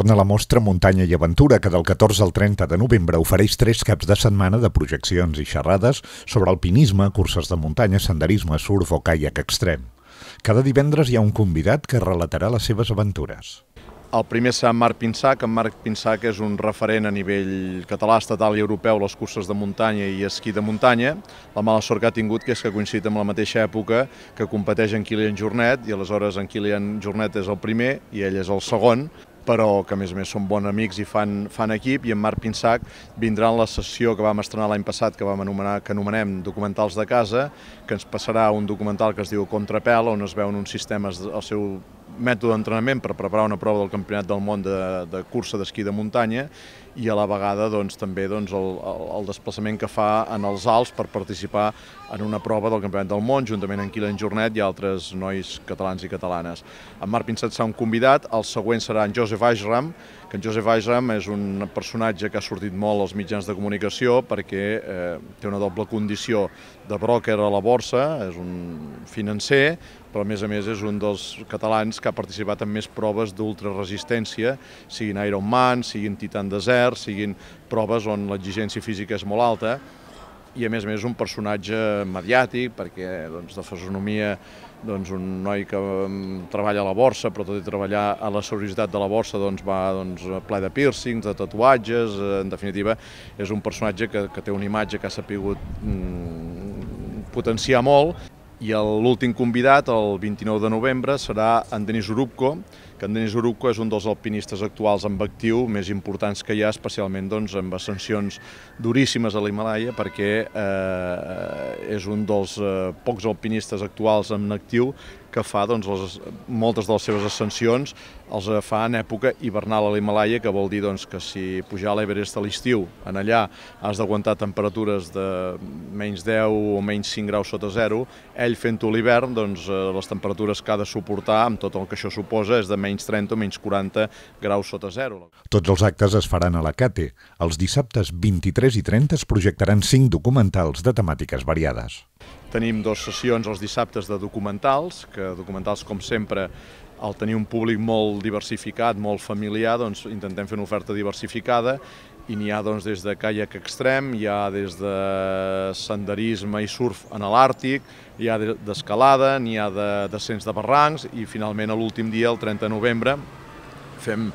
torna la mostra Muntanya i Aventura, que del 14 al 30 de novembre ofereix tres caps de setmana de projeccions i xerrades sobre alpinisme, curses de muntanya, senderisme, surf o caiac extrem. Cada divendres hi ha un convidat que relatarà les seves aventures. El primer serà Marc Pinsac. en Marc Pinsac és un referent a nivell català, estatal i europeu les curses de muntanya i esquí de muntanya. La mala sort que ha tingut que és que coincidit amb la mateixa època que competeix en Kilian Jornet i aleshores en Kilian Jornet és el primer i ell és el segon però que a més a més són bons amics i fan, fan equip, i en Marc Pinsac vindrà en la sessió que vam estrenar l'any passat, que vam anomenar, que anomenem Documentals de Casa, que ens passarà un documental que es diu Contrapel, on es veuen uns sistemes, el seu mètode d'entrenament per preparar una prova del Campionat del Món de, de cursa d'esquí de muntanya i a la vegada doncs, també doncs, el, el, el desplaçament que fa en els alts per participar en una prova del Campionat del Món, juntament amb Quilan Jornet i altres nois catalans i catalanes. En Marc Pinsat serà un convidat, el següent serà en Josef Ajram, que en Josef Ajram és un personatge que ha sortit molt als mitjans de comunicació perquè eh, té una doble condició de bròquer a la borsa, és un financer, però a més a més és un dels catalans que ha participat en més proves d'ultraresistència, siguin Ironman, siguin Titan Desert, coberts, siguin proves on l'exigència física és molt alta, i a més a més un personatge mediàtic, perquè doncs, de fesonomia doncs, un noi que mm, treballa a la borsa, però tot i treballar a la seguretat de la borsa doncs, va doncs, ple de piercings, de tatuatges, eh, en definitiva és un personatge que, que té una imatge que ha sapigut mm, potenciar molt i l'últim convidat, el 29 de novembre, serà en Denis Urubco, que en Denis Urubco és un dels alpinistes actuals amb actiu més importants que hi ha, especialment doncs, amb ascensions duríssimes a l'Himalaya, perquè eh, és un dels eh, pocs alpinistes actuals en actiu que fa doncs, les, moltes de les seves ascensions, els fa en època hivernal a l'Himalaya, que vol dir doncs, que si pujar a l'Everest a l'estiu, en allà has d'aguantar temperatures de menys 10 o menys 5 graus sota zero, ell ell fent-ho l'hivern, doncs, eh, les temperatures que ha de suportar, amb tot el que això suposa, és de menys 30 o menys 40 graus sota zero. Tots els actes es faran a la CATE. Els dissabtes 23 i 30 es projectaran 5 documentals de temàtiques variades. Tenim dues sessions els dissabtes de documentals, que documentals, com sempre, al tenir un públic molt diversificat, molt familiar, doncs intentem fer una oferta diversificada i n'hi ha doncs, des de kayak extrem, hi ha des de senderisme i surf en l'Àrtic, hi ha d'escalada, n'hi ha de descens de barrancs i finalment a l'últim dia, el 30 de novembre, fem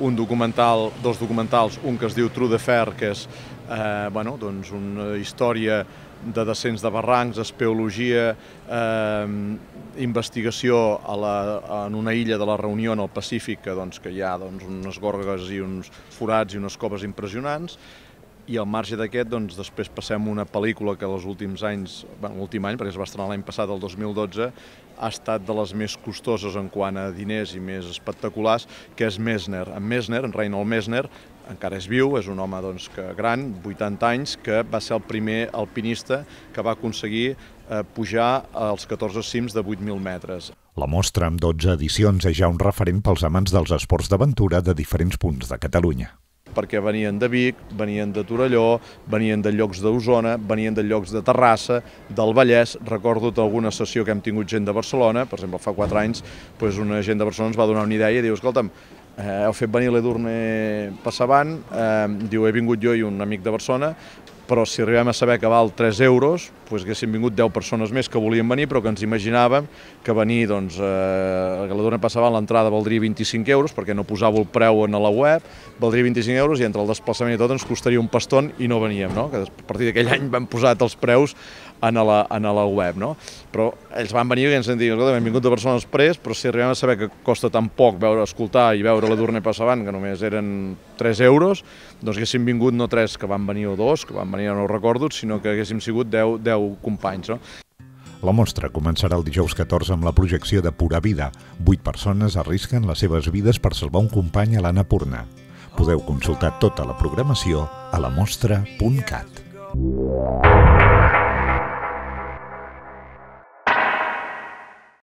un documental, dos documentals, un que es diu True de Fer, que és eh, bueno, doncs una història de descens de barrancs, espeologia, eh, investigació a la, en una illa de la Reunió en el Pacífic, que, doncs, que hi ha doncs, unes gorgues i uns forats i unes coves impressionants, i al marge d'aquest, doncs, després passem una pel·lícula que els últims anys, bueno, l'últim any, perquè es va estrenar l'any passat, el 2012, ha estat de les més costoses en quant a diners i més espectaculars, que és Mesner. En Mesner, en Reinhold Mesner, encara és viu, és un home doncs, que, gran, 80 anys, que va ser el primer alpinista que va aconseguir eh, pujar als 14 cims de 8.000 metres. La mostra, amb 12 edicions, és ja un referent pels amants dels esports d'aventura de diferents punts de Catalunya perquè venien de Vic, venien de Torelló, venien de llocs d'Osona, venien de llocs de Terrassa, del Vallès, recordo alguna sessió que hem tingut gent de Barcelona, per exemple, fa 4 anys, doncs una gent de Barcelona ens va donar una idea i diu, escolta'm, eh, heu fet venir l'Edurne Passavant, eh, diu, he vingut jo i un amic de Barcelona, però si arribem a saber que val 3 euros, doncs haguessin vingut 10 persones més que volien venir, però que ens imaginàvem que venir, doncs, eh, que la dona passava a l'entrada valdria 25 euros, perquè no posava el preu en la web, valdria 25 euros i entre el desplaçament i tot ens costaria un paston i no veníem, no? Que a partir d'aquell any vam posar els preus en la, en la web, no? Però ells van venir i ens van dir, escolta, hem vingut de Barcelona Express, però si arribem a saber que costa tan poc veure, escoltar i veure la Durne Passavant, que només eren 3 euros, doncs haguéssim vingut no 3 que van venir o 2, que van venir, no ho recordo, sinó que haguéssim sigut 10, 10 companys, no? La mostra començarà el dijous 14 amb la projecció de Pura Vida. Vuit persones arrisquen les seves vides per salvar un company a l'Anapurna. Podeu consultar tota la programació a la mostra.cat. Yeah.